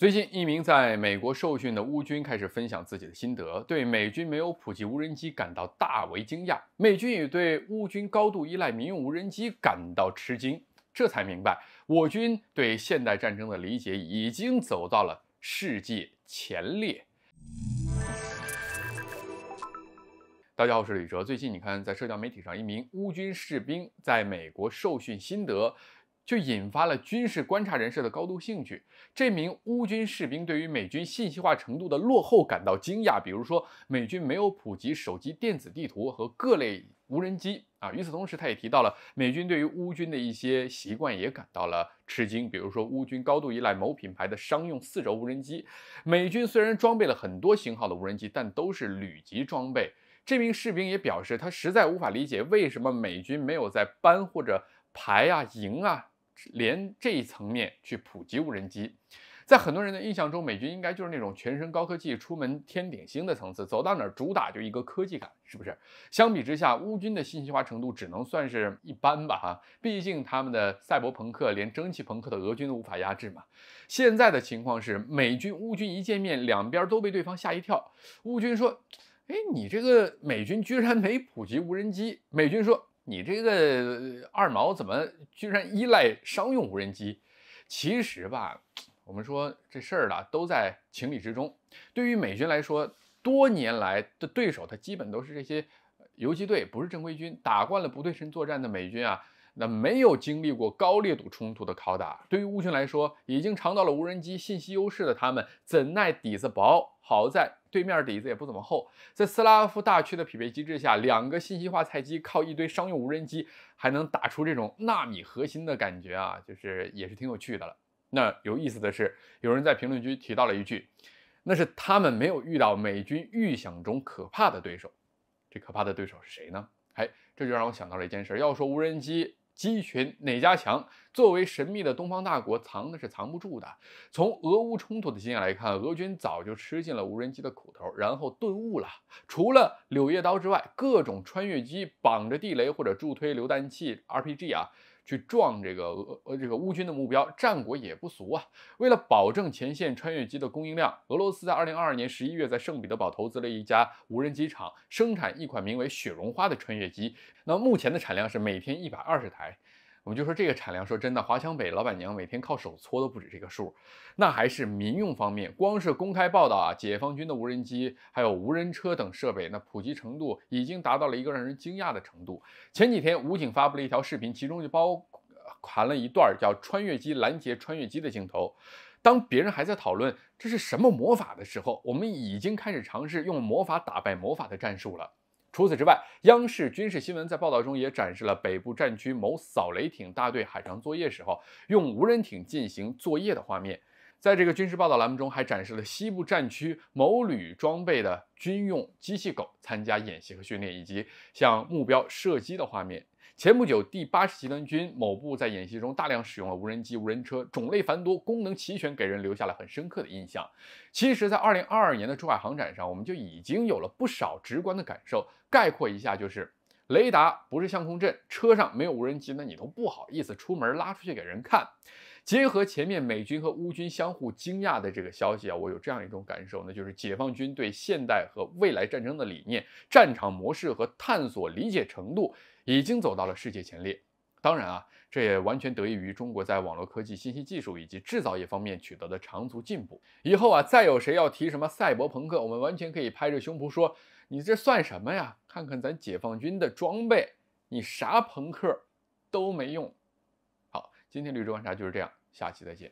最近，一名在美国受训的乌军开始分享自己的心得，对美军没有普及无人机感到大为惊讶。美军也对乌军高度依赖民用无人机感到吃惊。这才明白，我军对现代战争的理解已经走到了世界前列。大家好，我是李哲。最近，你看，在社交媒体上，一名乌军士兵在美国受训心得。就引发了军事观察人士的高度兴趣。这名乌军士兵对于美军信息化程度的落后感到惊讶，比如说美军没有普及手机、电子地图和各类无人机啊。与此同时，他也提到了美军对于乌军的一些习惯也感到了吃惊，比如说乌军高度依赖某品牌的商用四轴无人机，美军虽然装备了很多型号的无人机，但都是旅级装备。这名士兵也表示，他实在无法理解为什么美军没有在班或者排啊、营啊。连这一层面去普及无人机，在很多人的印象中，美军应该就是那种全身高科技、出门天顶星的层次，走到哪儿主打就一个科技感，是不是？相比之下，乌军的信息化程度只能算是一般吧，哈，毕竟他们的赛博朋克连蒸汽朋克的俄军都无法压制嘛。现在的情况是，美军乌军一见面，两边都被对方吓一跳。乌军说：“哎，你这个美军居然没普及无人机。”美军说。你这个二毛怎么居然依赖商用无人机？其实吧，我们说这事儿呢，都在情理之中。对于美军来说，多年来的对手，他基本都是这些游击队，不是正规军，打惯了不对称作战的美军啊。那没有经历过高烈度冲突的拷打，对于乌军来说，已经尝到了无人机信息优势的他们，怎奈底子薄。好在对面底子也不怎么厚，在斯拉夫大区的匹配机制下，两个信息化菜鸡靠一堆商用无人机，还能打出这种纳米核心的感觉啊，就是也是挺有趣的了。那有意思的是，有人在评论区提到了一句：“那是他们没有遇到美军预想中可怕的对手。”这可怕的对手是谁呢？哎，这就让我想到了一件事，要说无人机。机群哪家强？作为神秘的东方大国，藏的是藏不住的。从俄乌冲突的经验来看，俄军早就吃尽了无人机的苦头，然后顿悟了。除了柳叶刀之外，各种穿越机绑着地雷或者助推榴弹器、RPG 啊。去撞这个俄呃这个乌军的目标，战果也不俗啊。为了保证前线穿越机的供应量，俄罗斯在二零二二年十一月在圣彼得堡投资了一家无人机厂，生产一款名为“雪绒花”的穿越机。那目前的产量是每天一百二十台。我们就说这个产量，说真的，华强北老板娘每天靠手搓都不止这个数，那还是民用方面。光是公开报道啊，解放军的无人机、还有无人车等设备，那普及程度已经达到了一个让人惊讶的程度。前几天武警发布了一条视频，其中就包含了一段叫“穿越机拦截穿越机”的镜头。当别人还在讨论这是什么魔法的时候，我们已经开始尝试用魔法打败魔法的战术了。除此之外，央视军事新闻在报道中也展示了北部战区某扫雷艇大队海上作业时候用无人艇进行作业的画面。在这个军事报道栏目中，还展示了西部战区某旅装备的军用机器狗参加演习和训练，以及向目标射击的画面。前不久，第八十集团军某部在演习中大量使用了无人机、无人车，种类繁多，功能齐全，给人留下了很深刻的印象。其实，在二零二二年的珠海航展上，我们就已经有了不少直观的感受。概括一下，就是：雷达不是相控阵，车上没有无人机，那你都不好意思出门拉出去给人看。结合前面美军和乌军相互惊讶的这个消息啊，我有这样一种感受那就是解放军对现代和未来战争的理念、战场模式和探索理解程度已经走到了世界前列。当然啊，这也完全得益于中国在网络科技、信息技术以及制造业方面取得的长足进步。以后啊，再有谁要提什么赛博朋克，我们完全可以拍着胸脯说：“你这算什么呀？看看咱解放军的装备，你啥朋克都没用。”今天绿洲观察就是这样，下期再见。